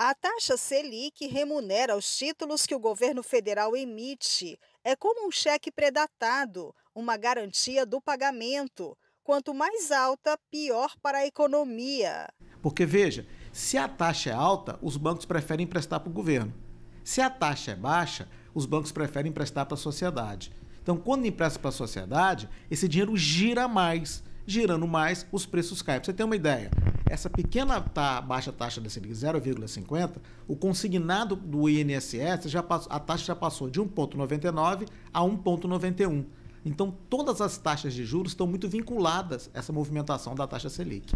A taxa Selic remunera os títulos que o governo federal emite. É como um cheque predatado, uma garantia do pagamento. Quanto mais alta, pior para a economia. Porque veja, se a taxa é alta, os bancos preferem emprestar para o governo. Se a taxa é baixa, os bancos preferem emprestar para a sociedade. Então, quando empresta para a sociedade, esse dinheiro gira mais. Girando mais, os preços caem. Pra você ter uma ideia, essa pequena ta, baixa taxa da Selic, 0,50, o consignado do INSS, já passou, a taxa já passou de 1,99 a 1,91. Então, todas as taxas de juros estão muito vinculadas a essa movimentação da taxa Selic.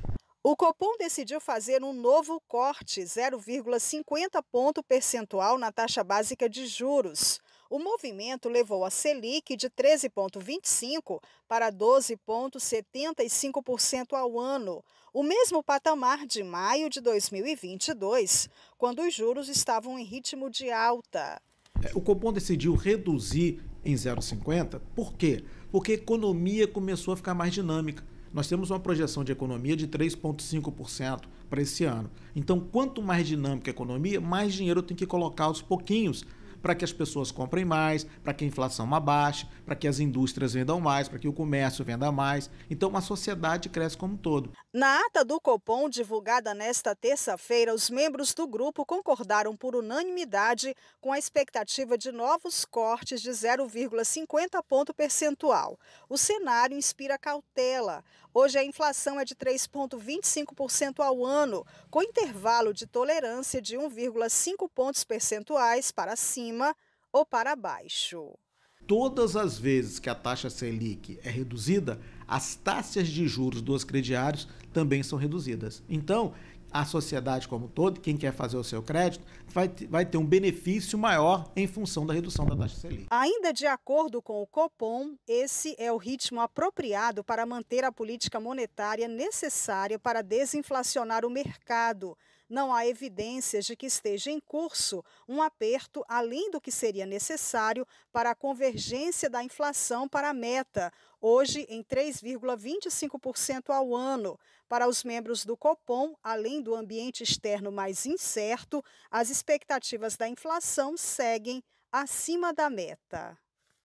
O Copom decidiu fazer um novo corte, 0,50 ponto percentual na taxa básica de juros. O movimento levou a Selic de 13,25% para 12,75% ao ano, o mesmo patamar de maio de 2022, quando os juros estavam em ritmo de alta. É, o Copom decidiu reduzir em 0,50, por quê? Porque a economia começou a ficar mais dinâmica. Nós temos uma projeção de economia de 3,5% para esse ano. Então, quanto mais dinâmica a economia, mais dinheiro tem que colocar aos pouquinhos para que as pessoas comprem mais, para que a inflação abaixe, para que as indústrias vendam mais, para que o comércio venda mais. Então, a sociedade cresce como um todo. Na ata do Copom, divulgada nesta terça-feira, os membros do grupo concordaram por unanimidade com a expectativa de novos cortes de 0,50 ponto percentual. O cenário inspira cautela. Hoje a inflação é de 3,25% ao ano, com intervalo de tolerância de 1,5 pontos percentuais para cima cima ou para baixo. Todas as vezes que a taxa Selic é reduzida, as taxas de juros dos crediários também são reduzidas. Então, a sociedade como todo, quem quer fazer o seu crédito, vai, vai ter um benefício maior em função da redução da taxa Selic. Ainda de acordo com o Copom, esse é o ritmo apropriado para manter a política monetária necessária para desinflacionar o mercado. Não há evidências de que esteja em curso um aperto além do que seria necessário para a convergência da inflação para a meta, hoje em 3,25% ao ano. Para os membros do Copom, além do ambiente externo mais incerto, as expectativas da inflação seguem acima da meta.